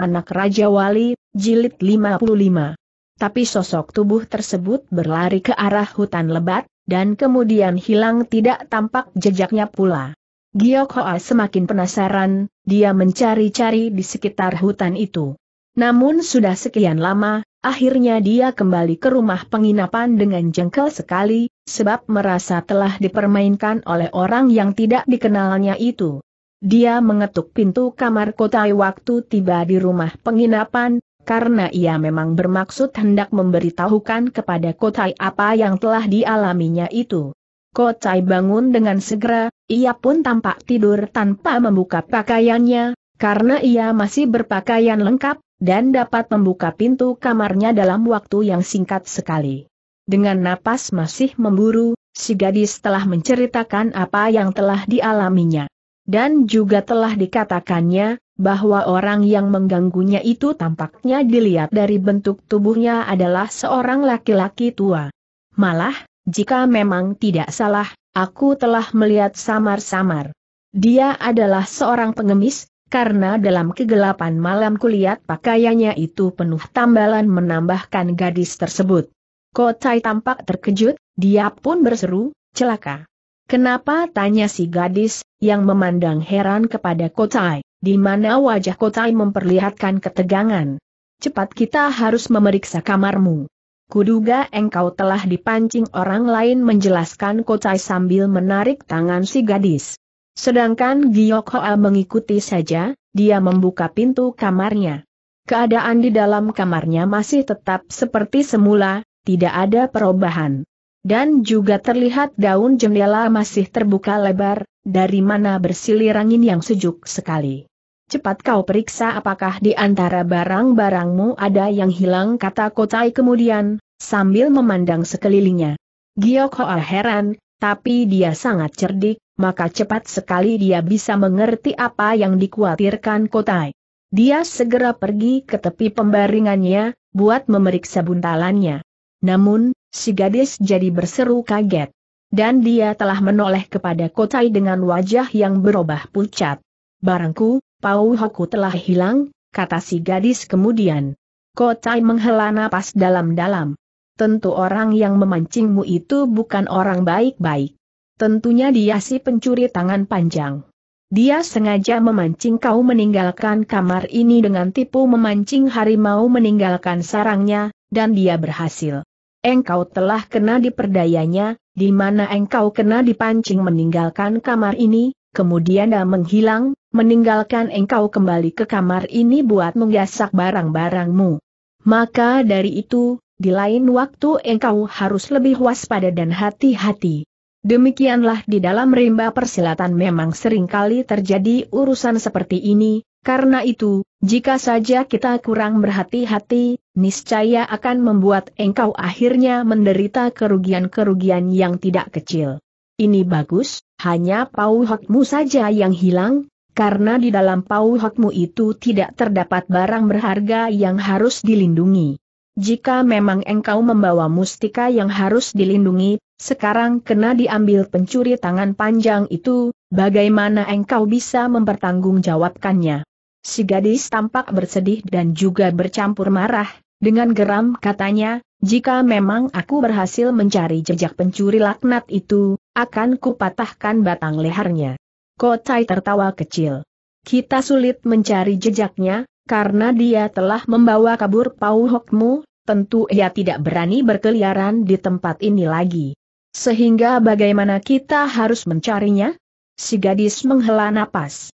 Anak Raja Wali, Jilid 55. Tapi sosok tubuh tersebut berlari ke arah hutan lebat, dan kemudian hilang tidak tampak jejaknya pula. Giyok Hoa semakin penasaran, dia mencari-cari di sekitar hutan itu. Namun sudah sekian lama, akhirnya dia kembali ke rumah penginapan dengan jengkel sekali, sebab merasa telah dipermainkan oleh orang yang tidak dikenalnya itu. Dia mengetuk pintu kamar Kotai waktu tiba di rumah penginapan, karena ia memang bermaksud hendak memberitahukan kepada Kotai apa yang telah dialaminya itu. Kotai bangun dengan segera, ia pun tampak tidur tanpa membuka pakaiannya, karena ia masih berpakaian lengkap, dan dapat membuka pintu kamarnya dalam waktu yang singkat sekali. Dengan napas masih memburu, si gadis telah menceritakan apa yang telah dialaminya. Dan juga telah dikatakannya, bahwa orang yang mengganggunya itu tampaknya dilihat dari bentuk tubuhnya adalah seorang laki-laki tua. Malah, jika memang tidak salah, aku telah melihat samar-samar. Dia adalah seorang pengemis, karena dalam kegelapan malam kulihat pakaiannya itu penuh tambalan menambahkan gadis tersebut. Kotai tampak terkejut, dia pun berseru, celaka. Kenapa tanya si gadis, yang memandang heran kepada Kotai, di mana wajah Kotai memperlihatkan ketegangan. Cepat kita harus memeriksa kamarmu. Kuduga engkau telah dipancing orang lain menjelaskan Kotai sambil menarik tangan si gadis. Sedangkan Giyok Hoa mengikuti saja, dia membuka pintu kamarnya. Keadaan di dalam kamarnya masih tetap seperti semula, tidak ada perubahan. Dan juga terlihat daun jendela masih terbuka lebar, dari mana bersilir angin yang sejuk sekali. Cepat kau periksa apakah di antara barang-barangmu ada yang hilang kata Kotai kemudian, sambil memandang sekelilingnya. Giyok Hoa heran, tapi dia sangat cerdik, maka cepat sekali dia bisa mengerti apa yang dikhawatirkan Kotai. Dia segera pergi ke tepi pembaringannya, buat memeriksa buntalannya. Namun, si gadis jadi berseru kaget dan dia telah menoleh kepada Kotai dengan wajah yang berubah pucat. Barangku, Pau Hoku telah hilang, kata si gadis kemudian. Kotai menghela napas dalam-dalam. Tentu orang yang memancingmu itu bukan orang baik-baik. Tentunya dia si pencuri tangan panjang. Dia sengaja memancing kau meninggalkan kamar ini dengan tipu memancing harimau meninggalkan sarangnya, dan dia berhasil. Engkau telah kena diperdayanya, di mana engkau kena dipancing meninggalkan kamar ini, kemudian dia menghilang, meninggalkan engkau kembali ke kamar ini buat menggasak barang-barangmu. Maka dari itu, di lain waktu engkau harus lebih waspada dan hati-hati. Demikianlah di dalam rimba persilatan memang seringkali terjadi urusan seperti ini, karena itu, jika saja kita kurang berhati-hati, niscaya akan membuat engkau akhirnya menderita kerugian-kerugian yang tidak kecil. Ini bagus, hanya pauhakmu saja yang hilang, karena di dalam pauhakmu itu tidak terdapat barang berharga yang harus dilindungi. Jika memang engkau membawa mustika yang harus dilindungi, sekarang kena diambil pencuri tangan panjang itu, bagaimana engkau bisa mempertanggungjawabkannya? Si gadis tampak bersedih dan juga bercampur marah, dengan geram katanya, jika memang aku berhasil mencari jejak pencuri laknat itu, akan kupatahkan batang lehernya. Kotai tertawa kecil. Kita sulit mencari jejaknya, karena dia telah membawa kabur pauhokmu, tentu ia tidak berani berkeliaran di tempat ini lagi. Sehingga bagaimana kita harus mencarinya? Si gadis menghela napas.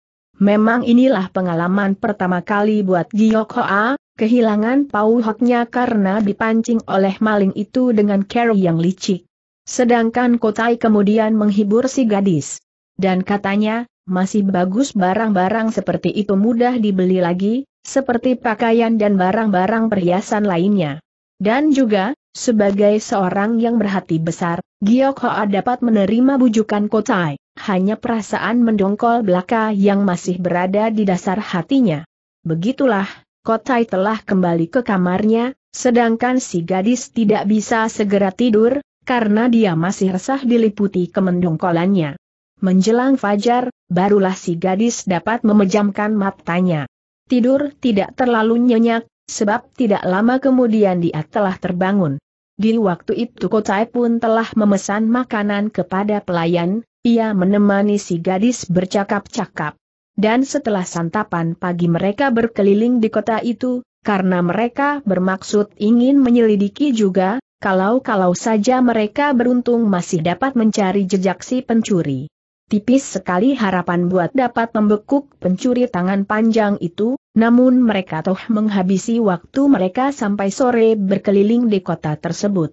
Memang inilah pengalaman pertama kali buat Giok A kehilangan haknya karena dipancing oleh maling itu dengan Carrie yang licik. Sedangkan Kotai kemudian menghibur si gadis. Dan katanya, masih bagus barang-barang seperti itu mudah dibeli lagi, seperti pakaian dan barang-barang perhiasan lainnya. Dan juga, sebagai seorang yang berhati besar, Giok A dapat menerima bujukan Kotai. Hanya perasaan mendongkol belaka yang masih berada di dasar hatinya. Begitulah, Kotai telah kembali ke kamarnya, sedangkan si gadis tidak bisa segera tidur, karena dia masih resah diliputi kemendongkolannya. Menjelang fajar, barulah si gadis dapat memejamkan matanya. Tidur tidak terlalu nyenyak, sebab tidak lama kemudian dia telah terbangun. Di waktu itu Kotai pun telah memesan makanan kepada pelayan, ia menemani si gadis bercakap-cakap. Dan setelah santapan pagi mereka berkeliling di kota itu, karena mereka bermaksud ingin menyelidiki juga, kalau-kalau saja mereka beruntung masih dapat mencari jejak si pencuri. Tipis sekali harapan buat dapat membekuk pencuri tangan panjang itu, namun mereka toh menghabisi waktu mereka sampai sore berkeliling di kota tersebut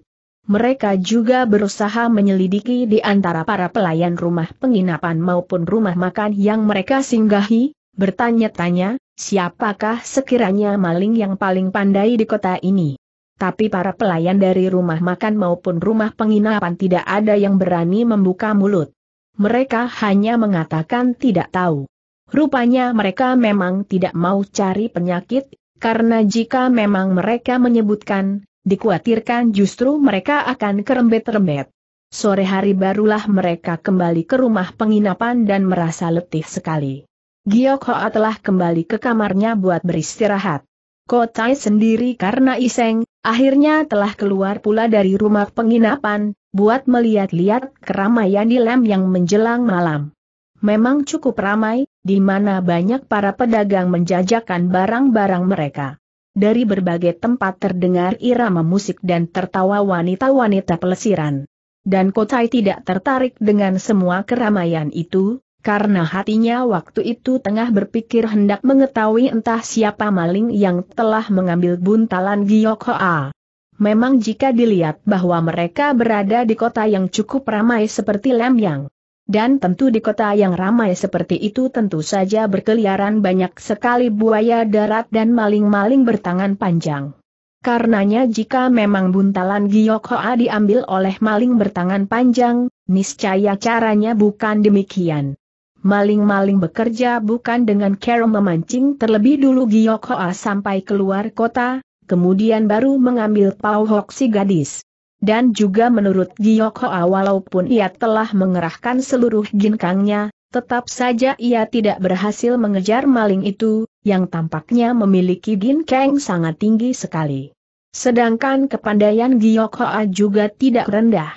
mereka juga berusaha menyelidiki di antara para pelayan rumah penginapan maupun rumah makan yang mereka singgahi, bertanya-tanya, siapakah sekiranya maling yang paling pandai di kota ini. Tapi para pelayan dari rumah makan maupun rumah penginapan tidak ada yang berani membuka mulut. Mereka hanya mengatakan tidak tahu. Rupanya mereka memang tidak mau cari penyakit, karena jika memang mereka menyebutkan, Dikuatirkan justru mereka akan kerembet-rembet. Sore hari barulah mereka kembali ke rumah penginapan dan merasa letih sekali. Giok Hoa telah kembali ke kamarnya buat beristirahat. Kotai sendiri karena iseng, akhirnya telah keluar pula dari rumah penginapan, buat melihat-lihat keramaian di lem yang menjelang malam. Memang cukup ramai, di mana banyak para pedagang menjajakan barang-barang mereka. Dari berbagai tempat terdengar irama musik dan tertawa wanita-wanita pelesiran. Dan Kotai tidak tertarik dengan semua keramaian itu, karena hatinya waktu itu tengah berpikir hendak mengetahui entah siapa maling yang telah mengambil buntalan Giyok Hoa. Memang jika dilihat bahwa mereka berada di kota yang cukup ramai seperti Lemyang, dan tentu di kota yang ramai seperti itu tentu saja berkeliaran banyak sekali buaya darat dan maling-maling bertangan panjang. Karenanya jika memang buntalan Giok Hoa diambil oleh maling bertangan panjang, niscaya caranya bukan demikian. Maling-maling bekerja bukan dengan cara memancing terlebih dulu Giok Hoa sampai keluar kota, kemudian baru mengambil pauhok si gadis. Dan juga menurut Giok Hoa walaupun ia telah mengerahkan seluruh ginkangnya, tetap saja ia tidak berhasil mengejar maling itu, yang tampaknya memiliki ginkang sangat tinggi sekali. Sedangkan kepandaian Giok Hoa juga tidak rendah.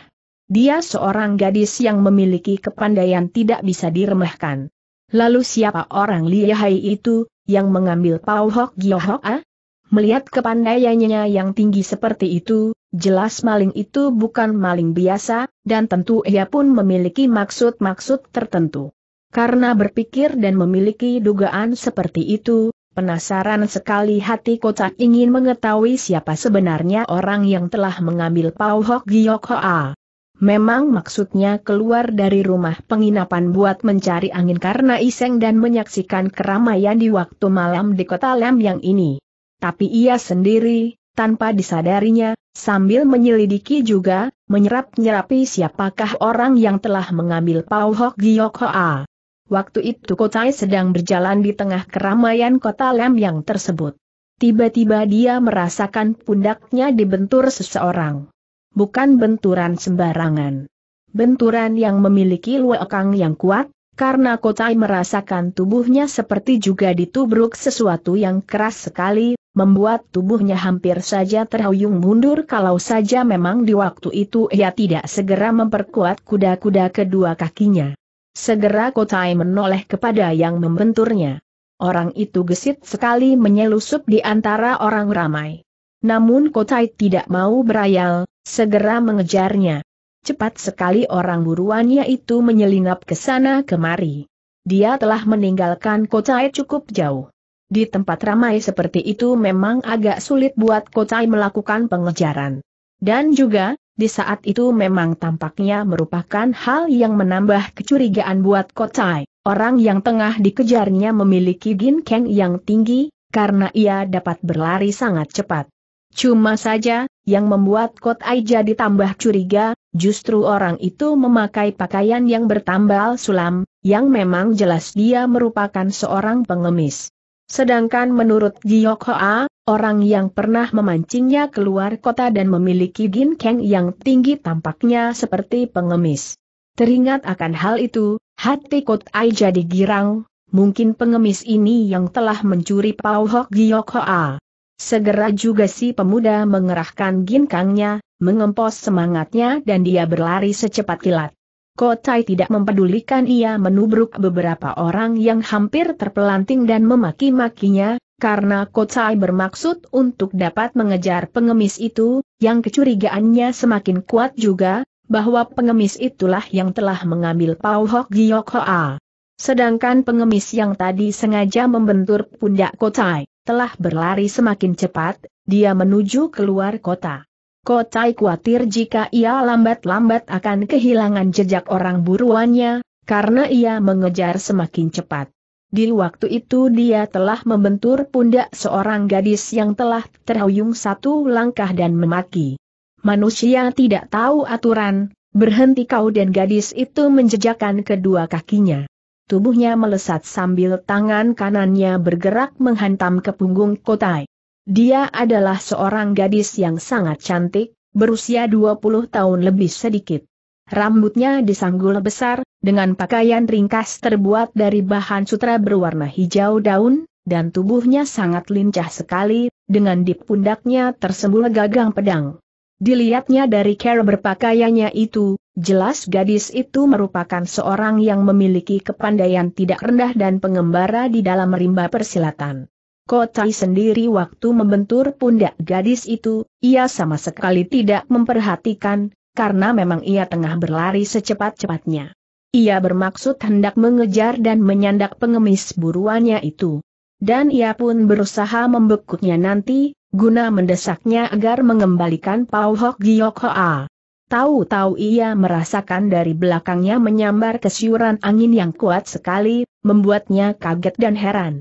Dia seorang gadis yang memiliki kepandaian tidak bisa diremehkan. Lalu siapa orang lihai itu, yang mengambil Pau Hok Giok Hoa? Melihat kepandaiannya yang tinggi seperti itu, Jelas maling itu bukan maling biasa, dan tentu ia pun memiliki maksud-maksud tertentu. Karena berpikir dan memiliki dugaan seperti itu, penasaran sekali hati kocak ingin mengetahui siapa sebenarnya orang yang telah mengambil Pau Hok Giok Hoa. Memang maksudnya keluar dari rumah penginapan buat mencari angin karena iseng dan menyaksikan keramaian di waktu malam di kota Lem yang ini. Tapi ia sendiri, tanpa disadarinya, Sambil menyelidiki juga, menyerap-nyerapi siapakah orang yang telah mengambil Pau Hok Giok Hoa. Waktu itu Kotai sedang berjalan di tengah keramaian kota yang tersebut. Tiba-tiba dia merasakan pundaknya dibentur seseorang. Bukan benturan sembarangan. Benturan yang memiliki luakang yang kuat, karena Kotai merasakan tubuhnya seperti juga ditubruk sesuatu yang keras sekali, membuat tubuhnya hampir saja terhuyung mundur kalau saja memang di waktu itu ia tidak segera memperkuat kuda-kuda kedua kakinya. Segera Kotai menoleh kepada yang membenturnya. Orang itu gesit sekali menyelusup di antara orang ramai. Namun Kotai tidak mau berayal, segera mengejarnya. Cepat sekali orang buruannya itu menyelinap ke sana kemari. Dia telah meninggalkan Kotai cukup jauh. Di tempat ramai seperti itu memang agak sulit buat Kotai melakukan pengejaran. Dan juga, di saat itu memang tampaknya merupakan hal yang menambah kecurigaan buat Kotai. Orang yang tengah dikejarnya memiliki ginkeng yang tinggi, karena ia dapat berlari sangat cepat. Cuma saja, yang membuat Kotai jadi tambah curiga, justru orang itu memakai pakaian yang bertambal sulam, yang memang jelas dia merupakan seorang pengemis. Sedangkan menurut Giok Hoa, orang yang pernah memancingnya keluar kota dan memiliki ginkeng yang tinggi tampaknya seperti pengemis. Teringat akan hal itu, hati Kot Ai jadi girang, mungkin pengemis ini yang telah mencuri Pau Hok Giok Hoa. Segera juga si pemuda mengerahkan ginkangnya, mengempos semangatnya dan dia berlari secepat kilat. Kotai tidak mempedulikan ia menubruk beberapa orang yang hampir terpelanting dan memaki-makinya, karena Kotai bermaksud untuk dapat mengejar pengemis itu, yang kecurigaannya semakin kuat juga, bahwa pengemis itulah yang telah mengambil Pau Hok Giyok Hoa. Sedangkan pengemis yang tadi sengaja membentur pundak Kotai, telah berlari semakin cepat, dia menuju keluar kota. Kotai khawatir jika ia lambat-lambat akan kehilangan jejak orang buruannya, karena ia mengejar semakin cepat. Di waktu itu dia telah membentur pundak seorang gadis yang telah terhuyung satu langkah dan memaki. Manusia tidak tahu aturan, berhenti kau dan gadis itu menjejakkan kedua kakinya. Tubuhnya melesat sambil tangan kanannya bergerak menghantam ke punggung Kotai. Dia adalah seorang gadis yang sangat cantik, berusia 20 tahun lebih sedikit. Rambutnya disanggul besar, dengan pakaian ringkas terbuat dari bahan sutra berwarna hijau daun, dan tubuhnya sangat lincah sekali, dengan di pundaknya tersembul gagang pedang. Dilihatnya dari cara berpakaiannya itu, jelas gadis itu merupakan seorang yang memiliki kepandaian tidak rendah dan pengembara di dalam rimba persilatan. Kotai sendiri waktu membentur pundak gadis itu, ia sama sekali tidak memperhatikan, karena memang ia tengah berlari secepat-cepatnya. Ia bermaksud hendak mengejar dan menyandak pengemis buruannya itu. Dan ia pun berusaha membekuknya nanti, guna mendesaknya agar mengembalikan Pau Hok Giok Hoa. Tahu-tahu ia merasakan dari belakangnya menyambar kesyuran angin yang kuat sekali, membuatnya kaget dan heran.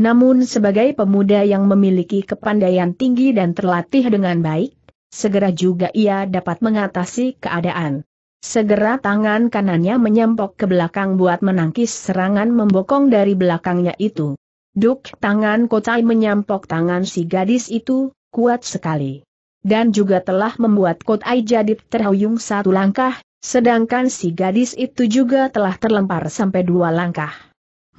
Namun sebagai pemuda yang memiliki kepandaian tinggi dan terlatih dengan baik, segera juga ia dapat mengatasi keadaan. Segera tangan kanannya menyempok ke belakang buat menangkis serangan membokong dari belakangnya itu. Duk tangan kocai menyempok tangan si gadis itu, kuat sekali. Dan juga telah membuat kocai jadi terhuyung satu langkah, sedangkan si gadis itu juga telah terlempar sampai dua langkah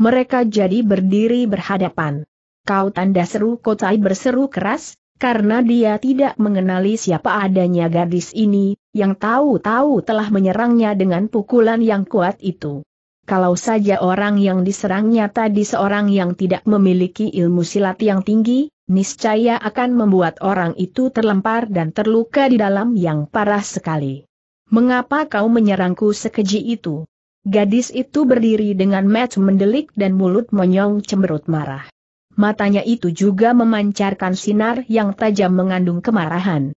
mereka jadi berdiri berhadapan. Kau tanda seru Kotai berseru keras, karena dia tidak mengenali siapa adanya gadis ini, yang tahu-tahu telah menyerangnya dengan pukulan yang kuat itu. Kalau saja orang yang diserangnya tadi seorang yang tidak memiliki ilmu silat yang tinggi, niscaya akan membuat orang itu terlempar dan terluka di dalam yang parah sekali. Mengapa kau menyerangku sekeji itu? Gadis itu berdiri dengan match mendelik dan mulut monyong cemberut marah. Matanya itu juga memancarkan sinar yang tajam mengandung kemarahan.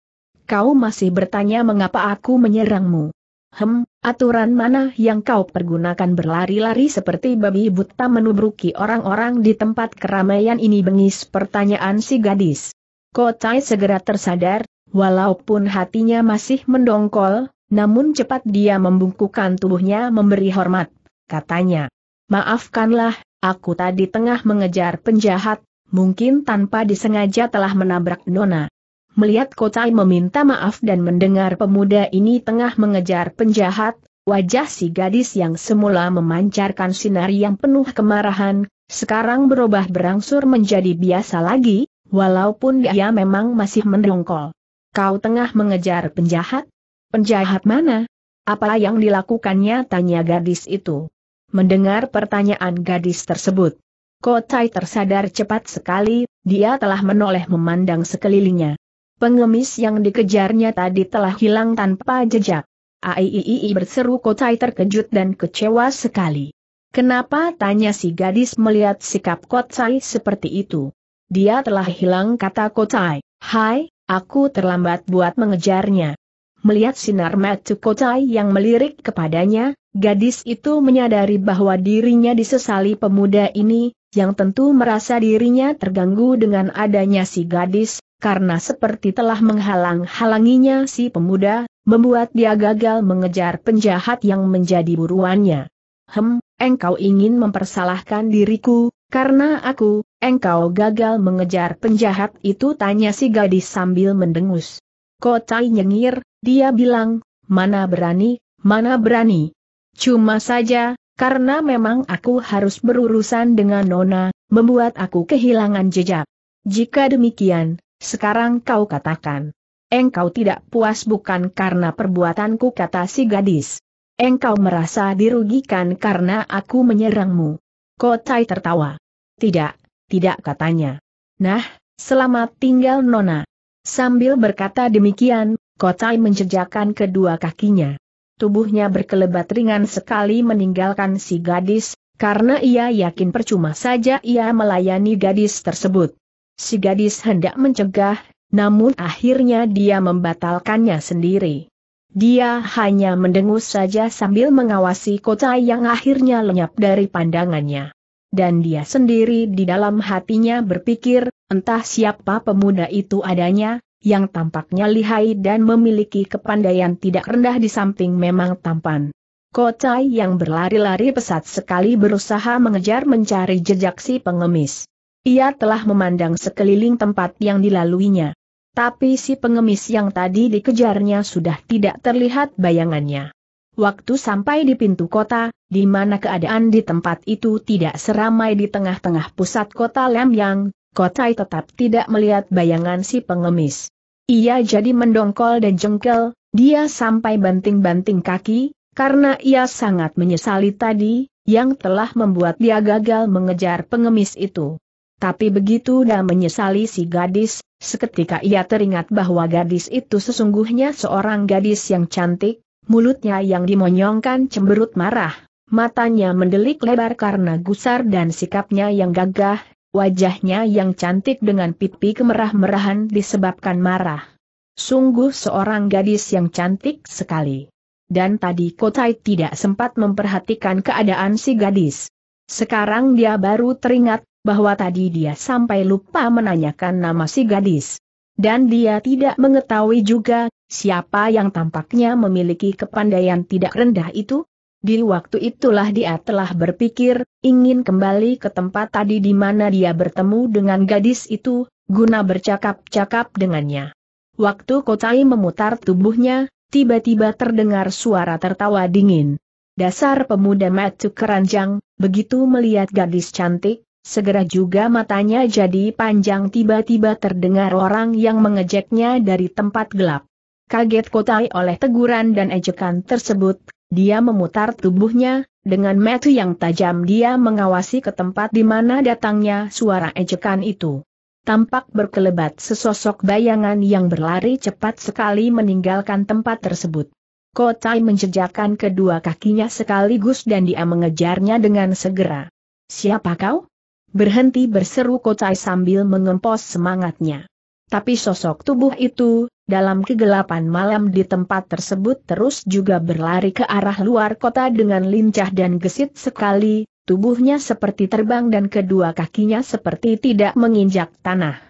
Kau masih bertanya mengapa aku menyerangmu? Hem, aturan mana yang kau pergunakan berlari-lari seperti babi buta menubruki orang-orang di tempat keramaian ini bengis pertanyaan si gadis. Kotai segera tersadar, walaupun hatinya masih mendongkol, namun cepat dia membungkukan tubuhnya memberi hormat. Katanya, maafkanlah, aku tadi tengah mengejar penjahat, mungkin tanpa disengaja telah menabrak Nona. Melihat Kotai meminta maaf dan mendengar pemuda ini tengah mengejar penjahat, wajah si gadis yang semula memancarkan sinar yang penuh kemarahan, sekarang berubah berangsur menjadi biasa lagi, walaupun dia memang masih mendongkol. Kau tengah mengejar penjahat? Penjahat mana? Apa yang dilakukannya tanya gadis itu. Mendengar pertanyaan gadis tersebut, Kotai tersadar cepat sekali, dia telah menoleh memandang sekelilingnya. Pengemis yang dikejarnya tadi telah hilang tanpa jejak. Aiii berseru Kotai terkejut dan kecewa sekali. Kenapa tanya si gadis melihat sikap Kotai seperti itu? Dia telah hilang kata Kotai, hai, aku terlambat buat mengejarnya. Melihat sinar mata Kotai yang melirik kepadanya, gadis itu menyadari bahwa dirinya disesali pemuda ini, yang tentu merasa dirinya terganggu dengan adanya si gadis, karena seperti telah menghalang-halanginya si pemuda, membuat dia gagal mengejar penjahat yang menjadi buruannya. Hem, engkau ingin mempersalahkan diriku, karena aku, engkau gagal mengejar penjahat itu tanya si gadis sambil mendengus. Kotai nyengir, dia bilang, mana berani, mana berani. Cuma saja, karena memang aku harus berurusan dengan Nona, membuat aku kehilangan jejak. Jika demikian, sekarang kau katakan. Engkau tidak puas bukan karena perbuatanku kata si gadis. Engkau merasa dirugikan karena aku menyerangmu. Kotai tertawa. Tidak, tidak katanya. Nah, selamat tinggal Nona. Sambil berkata demikian, Kotai menjejakkan kedua kakinya. Tubuhnya berkelebat ringan sekali meninggalkan si gadis, karena ia yakin percuma saja ia melayani gadis tersebut. Si gadis hendak mencegah, namun akhirnya dia membatalkannya sendiri. Dia hanya mendengus saja sambil mengawasi kota yang akhirnya lenyap dari pandangannya. Dan dia sendiri di dalam hatinya berpikir, entah siapa pemuda itu adanya, yang tampaknya lihai dan memiliki kepandaian tidak rendah di samping memang tampan. Kocai yang berlari-lari pesat sekali berusaha mengejar mencari jejak si pengemis. Ia telah memandang sekeliling tempat yang dilaluinya. Tapi si pengemis yang tadi dikejarnya sudah tidak terlihat bayangannya. Waktu sampai di pintu kota, di mana keadaan di tempat itu tidak seramai di tengah-tengah pusat kota Lemyang, Kotai tetap tidak melihat bayangan si pengemis. Ia jadi mendongkol dan jengkel, dia sampai banting-banting kaki, karena ia sangat menyesali tadi, yang telah membuat dia gagal mengejar pengemis itu. Tapi begitu dia menyesali si gadis, seketika ia teringat bahwa gadis itu sesungguhnya seorang gadis yang cantik, mulutnya yang dimonyongkan cemberut marah, matanya mendelik lebar karena gusar dan sikapnya yang gagah, Wajahnya yang cantik dengan pipi kemerah-merahan disebabkan marah. Sungguh seorang gadis yang cantik sekali. Dan tadi Kotai tidak sempat memperhatikan keadaan si gadis. Sekarang dia baru teringat bahwa tadi dia sampai lupa menanyakan nama si gadis. Dan dia tidak mengetahui juga siapa yang tampaknya memiliki kepandaian tidak rendah itu, di waktu itulah dia telah berpikir, ingin kembali ke tempat tadi di mana dia bertemu dengan gadis itu, guna bercakap-cakap dengannya. Waktu Kotai memutar tubuhnya, tiba-tiba terdengar suara tertawa dingin. Dasar pemuda matu keranjang, begitu melihat gadis cantik, segera juga matanya jadi panjang tiba-tiba terdengar orang yang mengejeknya dari tempat gelap. Kaget Kotai oleh teguran dan ejekan tersebut, dia memutar tubuhnya, dengan metu yang tajam dia mengawasi ke tempat di mana datangnya suara ejekan itu. Tampak berkelebat sesosok bayangan yang berlari cepat sekali meninggalkan tempat tersebut. Kotai menjejakkan kedua kakinya sekaligus dan dia mengejarnya dengan segera. Siapa kau? Berhenti berseru Kotai sambil mengempos semangatnya. Tapi sosok tubuh itu, dalam kegelapan malam di tempat tersebut terus juga berlari ke arah luar kota dengan lincah dan gesit sekali, tubuhnya seperti terbang dan kedua kakinya seperti tidak menginjak tanah.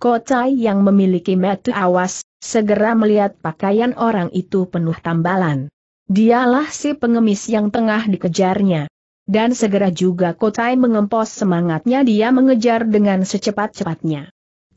Kocai yang memiliki mata awas, segera melihat pakaian orang itu penuh tambalan. Dialah si pengemis yang tengah dikejarnya. Dan segera juga Kotai mengempos semangatnya dia mengejar dengan secepat-cepatnya.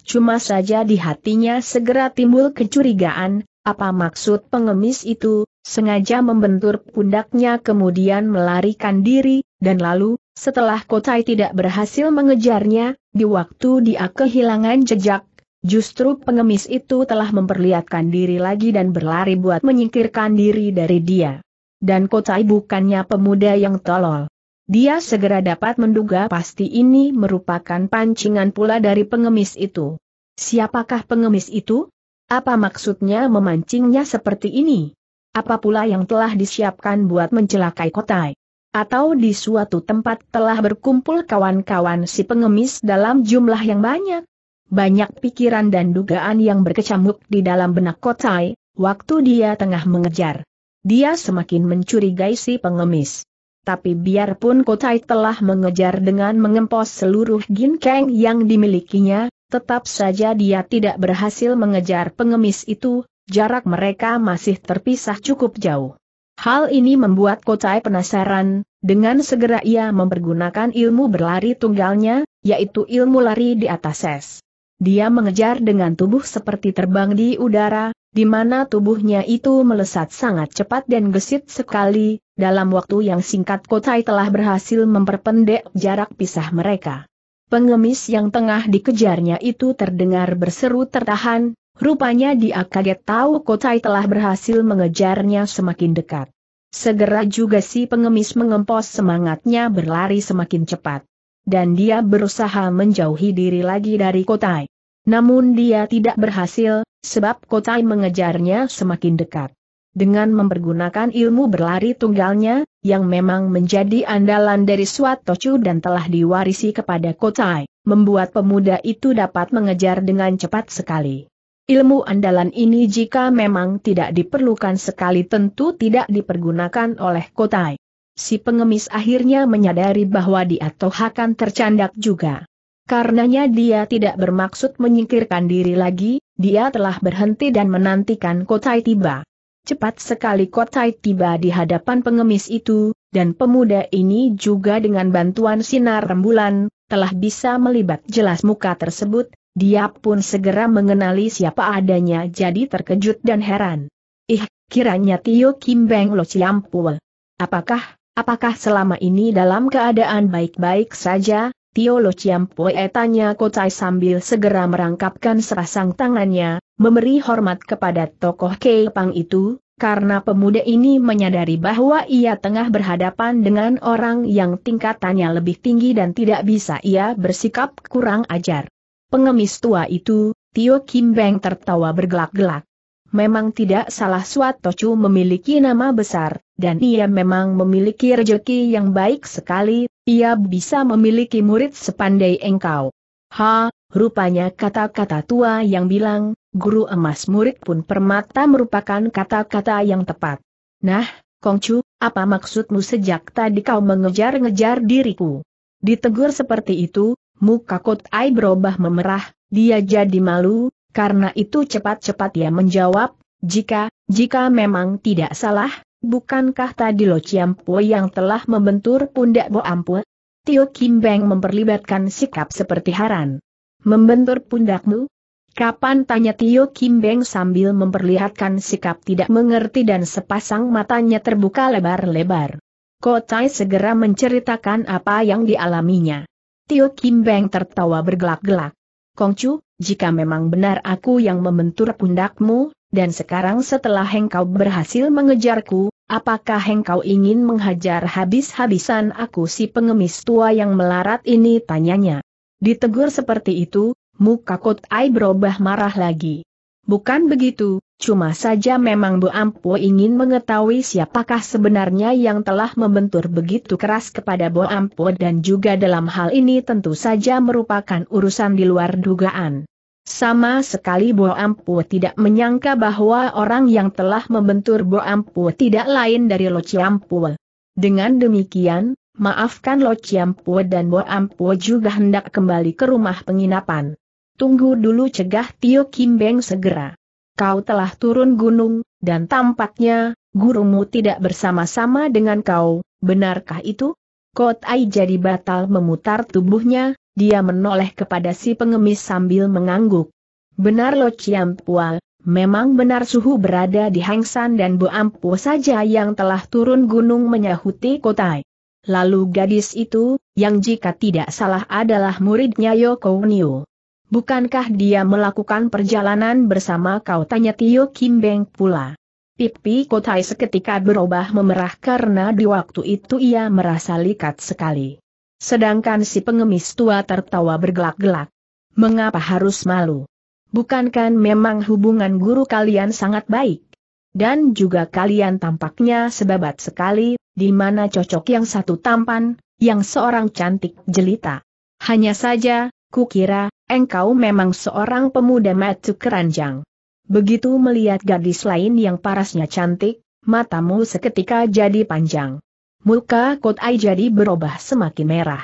Cuma saja di hatinya segera timbul kecurigaan, apa maksud pengemis itu, sengaja membentur pundaknya kemudian melarikan diri, dan lalu, setelah Kotai tidak berhasil mengejarnya, di waktu dia kehilangan jejak, Justru pengemis itu telah memperlihatkan diri lagi dan berlari buat menyingkirkan diri dari dia. Dan Kotai bukannya pemuda yang tolol. Dia segera dapat menduga pasti ini merupakan pancingan pula dari pengemis itu. Siapakah pengemis itu? Apa maksudnya memancingnya seperti ini? Apa pula yang telah disiapkan buat mencelakai kotai? Atau di suatu tempat telah berkumpul kawan-kawan si pengemis dalam jumlah yang banyak? Banyak pikiran dan dugaan yang berkecamuk di dalam benak Kotai, waktu dia tengah mengejar. Dia semakin mencurigai si pengemis tapi biarpun Kotai telah mengejar dengan mengempos seluruh ginkeng yang dimilikinya, tetap saja dia tidak berhasil mengejar pengemis itu, jarak mereka masih terpisah cukup jauh. Hal ini membuat Kotai penasaran, dengan segera ia mempergunakan ilmu berlari tunggalnya, yaitu ilmu lari di atas es. Dia mengejar dengan tubuh seperti terbang di udara, di mana tubuhnya itu melesat sangat cepat dan gesit sekali, dalam waktu yang singkat Kotai telah berhasil memperpendek jarak pisah mereka. Pengemis yang tengah dikejarnya itu terdengar berseru tertahan, rupanya dia kaget tahu Kotai telah berhasil mengejarnya semakin dekat. Segera juga si pengemis mengempos semangatnya berlari semakin cepat. Dan dia berusaha menjauhi diri lagi dari Kotai. Namun dia tidak berhasil, sebab Kotai mengejarnya semakin dekat dengan mempergunakan ilmu berlari tunggalnya, yang memang menjadi andalan dari Swatocu dan telah diwarisi kepada Kotai, membuat pemuda itu dapat mengejar dengan cepat sekali. Ilmu andalan ini jika memang tidak diperlukan sekali tentu tidak dipergunakan oleh Kotai. Si pengemis akhirnya menyadari bahwa dia toh akan tercandak juga. Karenanya dia tidak bermaksud menyingkirkan diri lagi, dia telah berhenti dan menantikan Kotai tiba. Cepat sekali Kotai tiba di hadapan pengemis itu, dan pemuda ini juga dengan bantuan sinar rembulan, telah bisa melibat jelas muka tersebut, dia pun segera mengenali siapa adanya jadi terkejut dan heran. Ih, kiranya Tio Kim Beng Lo Ciampul. Apakah, apakah selama ini dalam keadaan baik-baik saja, Tio Lo Chiam Ciampue tanya Kocai sambil segera merangkapkan serasang tangannya, memberi hormat kepada tokoh Keipang itu, karena pemuda ini menyadari bahwa ia tengah berhadapan dengan orang yang tingkatannya lebih tinggi dan tidak bisa ia bersikap kurang ajar. Pengemis tua itu, Tio Kim Beng tertawa bergelak-gelak. Memang tidak salah Tochu memiliki nama besar, dan ia memang memiliki rejeki yang baik sekali, ia bisa memiliki murid sepandai engkau. Ha, rupanya kata-kata tua yang bilang, guru emas murid pun permata merupakan kata-kata yang tepat. Nah, Kongcu, apa maksudmu sejak tadi kau mengejar-ngejar diriku? Ditegur seperti itu, muka Kot Ai berubah memerah, dia jadi malu, karena itu cepat-cepat ia menjawab, jika, jika memang tidak salah, Bukankah tadi Lo Chiampo yang telah membentur pundak Bo ampu? Tio Kim Beng memperlibatkan sikap seperti haran. Membentur pundakmu? Kapan tanya Tio Kim Beng sambil memperlihatkan sikap tidak mengerti dan sepasang matanya terbuka lebar-lebar. Ko Chai segera menceritakan apa yang dialaminya. Tio Kim Beng tertawa bergelak-gelak. Kongcu, jika memang benar aku yang membentur pundakmu, dan sekarang setelah engkau berhasil mengejarku, apakah engkau ingin menghajar habis-habisan aku si pengemis tua yang melarat ini tanyanya. Ditegur seperti itu, muka Kot Ai berubah marah lagi. Bukan begitu, cuma saja memang Bu Ampo ingin mengetahui siapakah sebenarnya yang telah membentur begitu keras kepada Bu Ampo dan juga dalam hal ini tentu saja merupakan urusan di luar dugaan. Sama sekali Bo Ampu tidak menyangka bahwa orang yang telah membentur Bo Ampu tidak lain dari Lo Ciampu. Dengan demikian, maafkan Lo Ciampu dan Bo Ampu juga hendak kembali ke rumah penginapan. Tunggu dulu cegah Tio Kim Beng segera. Kau telah turun gunung, dan tampaknya, gurumu tidak bersama-sama dengan kau, benarkah itu? Kot Ai jadi batal memutar tubuhnya, dia menoleh kepada si pengemis sambil mengangguk. Benar Lo Chiam Pual, memang benar suhu berada di Hangsan dan Bu Ampu saja yang telah turun gunung menyahuti kotai. Lalu gadis itu, yang jika tidak salah adalah muridnya Yoko Niu. Bukankah dia melakukan perjalanan bersama kau tanya Tio Kim Beng pula. Pipi Kotai seketika berubah memerah karena di waktu itu ia merasa likat sekali. Sedangkan si pengemis tua tertawa bergelak-gelak. Mengapa harus malu? Bukankan memang hubungan guru kalian sangat baik? Dan juga kalian tampaknya sebabat sekali, di mana cocok yang satu tampan, yang seorang cantik jelita. Hanya saja, kukira, engkau memang seorang pemuda matu keranjang. Begitu melihat gadis lain yang parasnya cantik, matamu seketika jadi panjang. Muka Kot Ai jadi berubah semakin merah.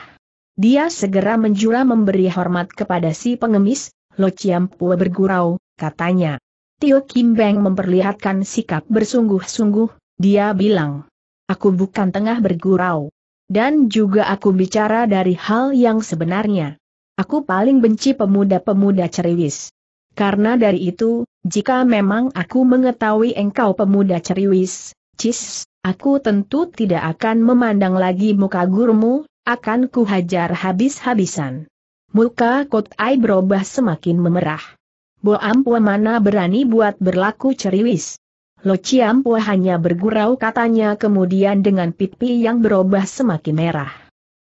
Dia segera menjura memberi hormat kepada si pengemis, Lo Pua bergurau, katanya. Tio Kim Beng memperlihatkan sikap bersungguh-sungguh, dia bilang. Aku bukan tengah bergurau. Dan juga aku bicara dari hal yang sebenarnya. Aku paling benci pemuda-pemuda ceriwis. Karena dari itu, jika memang aku mengetahui engkau pemuda ceriwis, Cis, aku tentu tidak akan memandang lagi muka gurumu, akan kuhajar habis-habisan. Muka Kot Ai berubah semakin memerah. Bo Ampua mana berani buat berlaku ceriwis. Lo Ciampua hanya bergurau katanya kemudian dengan pipi yang berubah semakin merah.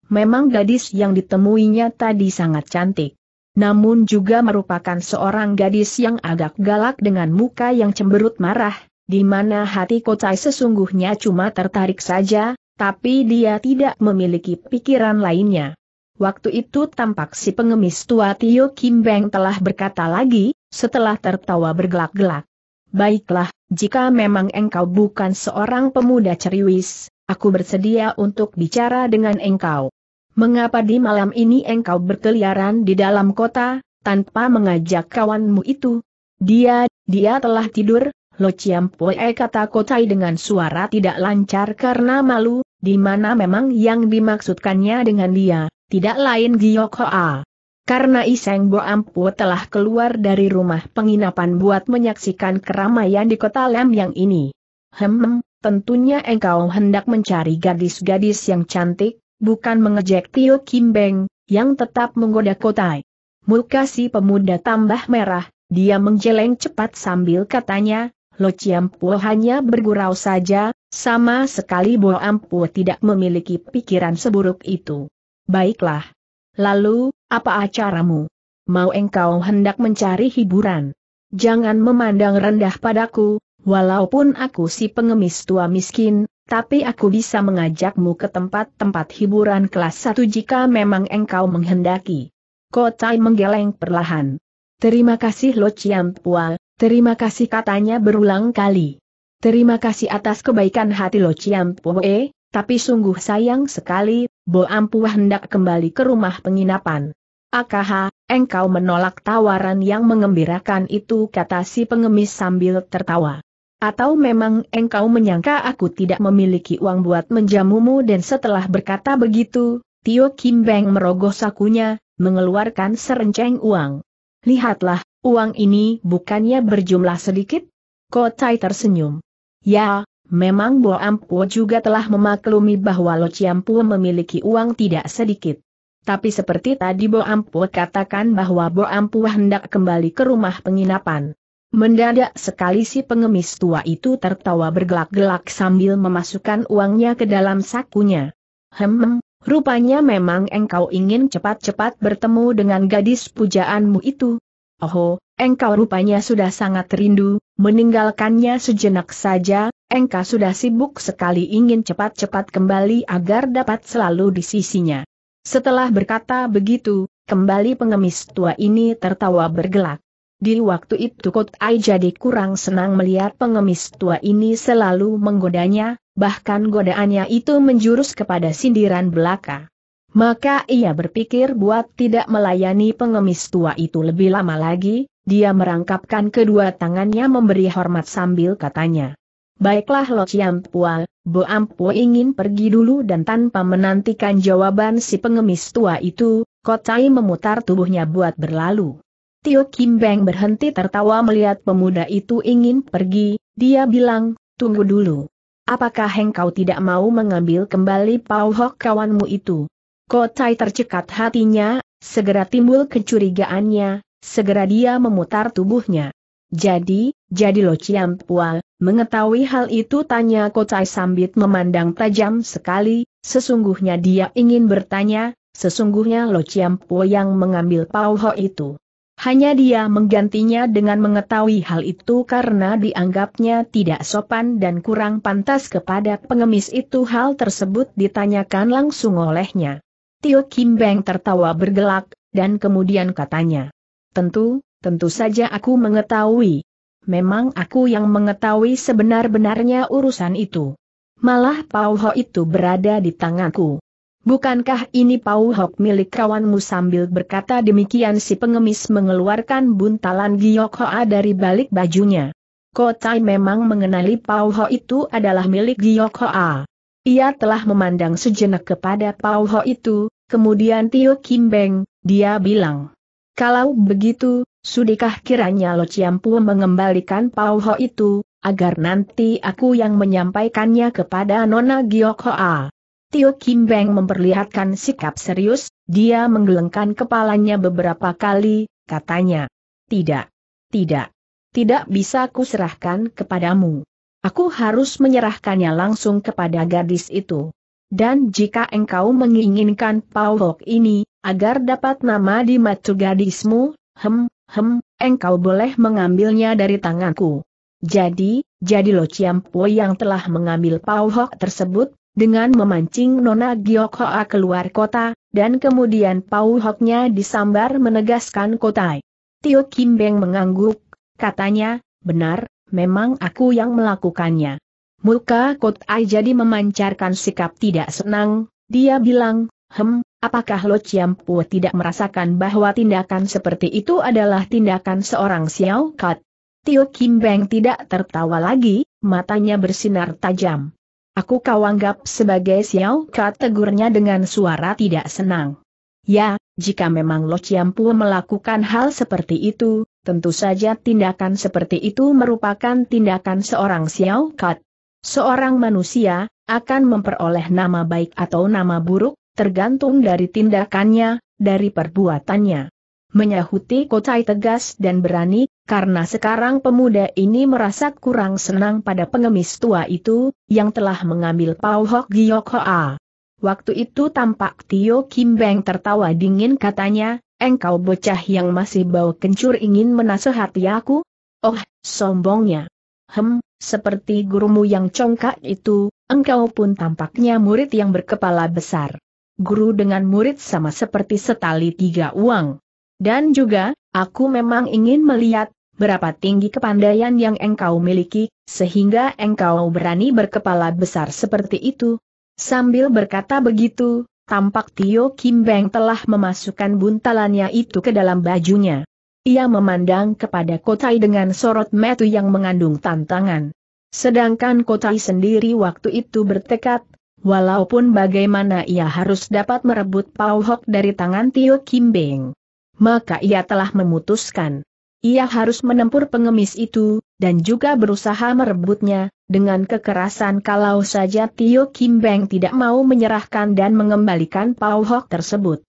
Memang gadis yang ditemuinya tadi sangat cantik. Namun juga merupakan seorang gadis yang agak galak dengan muka yang cemberut marah, di mana hati Kocai sesungguhnya cuma tertarik saja, tapi dia tidak memiliki pikiran lainnya. Waktu itu tampak si pengemis tua Tio Kim Beng telah berkata lagi, setelah tertawa bergelak-gelak. Baiklah, jika memang engkau bukan seorang pemuda ceriwis, aku bersedia untuk bicara dengan engkau. Mengapa di malam ini engkau berkeliaran di dalam kota, tanpa mengajak kawanmu itu? Dia, dia telah tidur, Lo Chiam Pue kata Kotai dengan suara tidak lancar karena malu, di mana memang yang dimaksudkannya dengan dia, tidak lain Giyok Hoa. Karena Iseng Bo Ampu telah keluar dari rumah penginapan buat menyaksikan keramaian di kota Lem yang ini. Hem, tentunya engkau hendak mencari gadis-gadis yang cantik, bukan mengejek Tio Kim Beng, yang tetap menggoda Kotai. Muka si pemuda tambah merah, dia menjeleng cepat sambil katanya, Lo Chiampuo hanya bergurau saja, sama sekali Bo Ampuo tidak memiliki pikiran seburuk itu. Baiklah. Lalu, apa acaramu? Mau engkau hendak mencari hiburan? Jangan memandang rendah padaku, walaupun aku si pengemis tua miskin, tapi aku bisa mengajakmu ke tempat-tempat hiburan kelas satu jika memang engkau menghendaki. Kotai menggeleng perlahan. Terima kasih Lo Chiampua, Terima kasih katanya berulang kali. Terima kasih atas kebaikan hati Lo Ciam Poe, tapi sungguh sayang sekali, Bo ampuh hendak kembali ke rumah penginapan. Akaha, engkau menolak tawaran yang mengembirakan itu kata si pengemis sambil tertawa. Atau memang engkau menyangka aku tidak memiliki uang buat menjamumu dan setelah berkata begitu, Tio Kim Beng merogoh sakunya, mengeluarkan serenceng uang. Lihatlah, Uang ini bukannya berjumlah sedikit? Kotai tersenyum. Ya, memang Bo Ampuo juga telah memaklumi bahwa Lo Ciampu memiliki uang tidak sedikit. Tapi seperti tadi Bo Ampuo katakan bahwa Bo Ampuo hendak kembali ke rumah penginapan. Mendadak sekali si pengemis tua itu tertawa bergelak-gelak sambil memasukkan uangnya ke dalam sakunya. Hem, rupanya memang engkau ingin cepat-cepat bertemu dengan gadis pujaanmu itu, Oh, engkau rupanya sudah sangat rindu, meninggalkannya sejenak saja, engkau sudah sibuk sekali ingin cepat-cepat kembali agar dapat selalu di sisinya. Setelah berkata begitu, kembali pengemis tua ini tertawa bergelak. Di waktu itu Kot jadi kurang senang melihat pengemis tua ini selalu menggodanya, bahkan godaannya itu menjurus kepada sindiran belaka. Maka ia berpikir buat tidak melayani pengemis tua itu lebih lama lagi, dia merangkapkan kedua tangannya memberi hormat sambil katanya. Baiklah Lo Pual, Bo Ampu ingin pergi dulu dan tanpa menantikan jawaban si pengemis tua itu, Kotai memutar tubuhnya buat berlalu. Tio Kim Beng berhenti tertawa melihat pemuda itu ingin pergi, dia bilang, tunggu dulu. Apakah engkau tidak mau mengambil kembali Pau Hok kawanmu itu? Kotai tercekat hatinya, segera timbul kecurigaannya, segera dia memutar tubuhnya. Jadi, jadi lo Ciampua, mengetahui hal itu tanya Kotai sambil memandang tajam sekali, sesungguhnya dia ingin bertanya, sesungguhnya lo Ciampua yang mengambil pauho itu. Hanya dia menggantinya dengan mengetahui hal itu karena dianggapnya tidak sopan dan kurang pantas kepada pengemis itu hal tersebut ditanyakan langsung olehnya. Tio Kim Beng tertawa bergelak, dan kemudian katanya. Tentu, tentu saja aku mengetahui. Memang aku yang mengetahui sebenar-benarnya urusan itu. Malah Pau Ho itu berada di tanganku. Bukankah ini Pau Ho milik kawanmu sambil berkata demikian si pengemis mengeluarkan buntalan Giok Hoa dari balik bajunya. Kotai memang mengenali Pau Ho itu adalah milik Giok Hoa. Ia telah memandang sejenak kepada Pau Ho itu, Kemudian Tio Kim Beng, dia bilang. Kalau begitu, sudikah kiranya Lo Chiampu mengembalikan Pau Ho itu, agar nanti aku yang menyampaikannya kepada Nona Giok Hoa. Tio Kim Beng memperlihatkan sikap serius, dia menggelengkan kepalanya beberapa kali, katanya. Tidak. Tidak. Tidak bisa kuserahkan kepadamu. Aku harus menyerahkannya langsung kepada gadis itu. Dan jika engkau menginginkan pawok ini, agar dapat nama di matu gadismu, hem, hem, engkau boleh mengambilnya dari tanganku. Jadi, jadi Lo Ciampo yang telah mengambil pawok tersebut, dengan memancing Nona Giokhoa keluar kota, dan kemudian pawoknya disambar menegaskan kotai. Tio Kim Beng mengangguk, katanya, benar, memang aku yang melakukannya. Muka Kot Ai jadi memancarkan sikap tidak senang, dia bilang, hem, apakah Lo Chiampu tidak merasakan bahwa tindakan seperti itu adalah tindakan seorang Xiao Kat? Tio Kim Beng tidak tertawa lagi, matanya bersinar tajam. Aku kau anggap sebagai Xiao Kat tegurnya dengan suara tidak senang. Ya, jika memang Lo Chiampu melakukan hal seperti itu, tentu saja tindakan seperti itu merupakan tindakan seorang Xiao Kat. Seorang manusia, akan memperoleh nama baik atau nama buruk, tergantung dari tindakannya, dari perbuatannya. Menyahuti Kocai tegas dan berani, karena sekarang pemuda ini merasa kurang senang pada pengemis tua itu, yang telah mengambil Hok Giok Hoa. Waktu itu tampak Tio Kim Beng tertawa dingin katanya, engkau bocah yang masih bau kencur ingin menasehati aku? Oh, sombongnya. Hem, seperti gurumu yang congkak itu, engkau pun tampaknya murid yang berkepala besar. Guru dengan murid sama seperti setali tiga uang. Dan juga, aku memang ingin melihat, berapa tinggi kepandaian yang engkau miliki, sehingga engkau berani berkepala besar seperti itu. Sambil berkata begitu, tampak Tio Kim Beng telah memasukkan buntalannya itu ke dalam bajunya. Ia memandang kepada Kotai dengan sorot metu yang mengandung tantangan. Sedangkan Kotai sendiri waktu itu bertekad, walaupun bagaimana ia harus dapat merebut Pau Hok dari tangan Tio Kim Beng. Maka ia telah memutuskan. Ia harus menempur pengemis itu, dan juga berusaha merebutnya, dengan kekerasan kalau saja Tio Kim Beng tidak mau menyerahkan dan mengembalikan Pau Hok tersebut.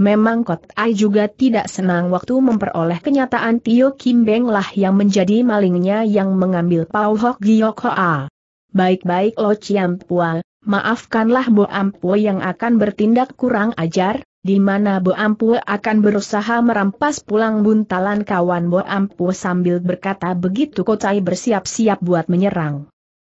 Memang Kot Ai juga tidak senang waktu memperoleh kenyataan Tio Kim Beng lah yang menjadi malingnya yang mengambil Pau Hok Giok Hoa. Baik-baik Lo Chiam Pua, maafkanlah Bo Ampua yang akan bertindak kurang ajar, di mana Bo Ampua akan berusaha merampas pulang buntalan kawan Bo Ampua sambil berkata begitu Kot Ai bersiap-siap buat menyerang.